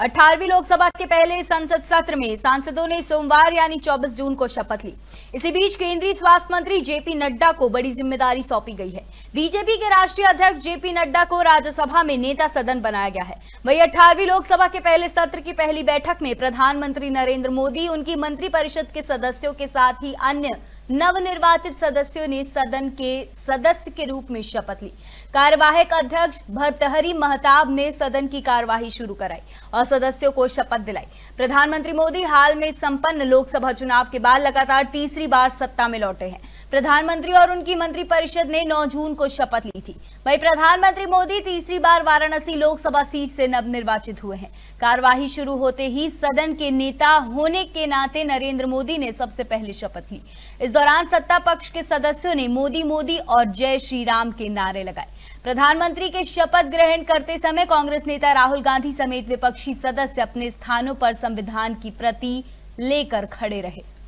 अठारहवीं लोकसभा के पहले संसद सत्र में सांसदों ने सोमवार यानी 24 जून को शपथ ली इसी बीच केंद्रीय स्वास्थ्य मंत्री जेपी नड्डा को बड़ी जिम्मेदारी सौंपी गई है बीजेपी के राष्ट्रीय अध्यक्ष जेपी नड्डा को राज्यसभा में नेता सदन बनाया गया है वही अठारहवीं लोकसभा के पहले सत्र की पहली बैठक में प्रधानमंत्री नरेंद्र मोदी उनकी मंत्रिपरिषद के सदस्यों के साथ ही अन्य नवनिर्वाचित सदस्यों ने सदन के सदस्य के रूप में शपथ ली कार्यवाहक अध्यक्ष भरतहरी महताब ने सदन की कार्यवाही शुरू कराई और सदस्यों को शपथ दिलाई प्रधानमंत्री मोदी हाल में संपन्न लोकसभा चुनाव के बाद लगातार तीसरी बार सत्ता में लौटे हैं प्रधानमंत्री और उनकी मंत्रिपरिषद ने 9 जून को शपथ ली थी वही प्रधानमंत्री मोदी तीसरी बार वाराणसी लोकसभा सीट से नवनिर्वाचित हुए हैं कार्यवाही शुरू होते ही सदन के नेता होने के नाते नरेंद्र मोदी ने सबसे पहले शपथ ली इस दौरान सत्ता पक्ष के सदस्यों ने मोदी मोदी और जय श्री राम के नारे लगाए प्रधानमंत्री के शपथ ग्रहण करते समय कांग्रेस नेता राहुल गांधी समेत विपक्षी सदस्य अपने स्थानों पर संविधान की प्रति लेकर खड़े रहे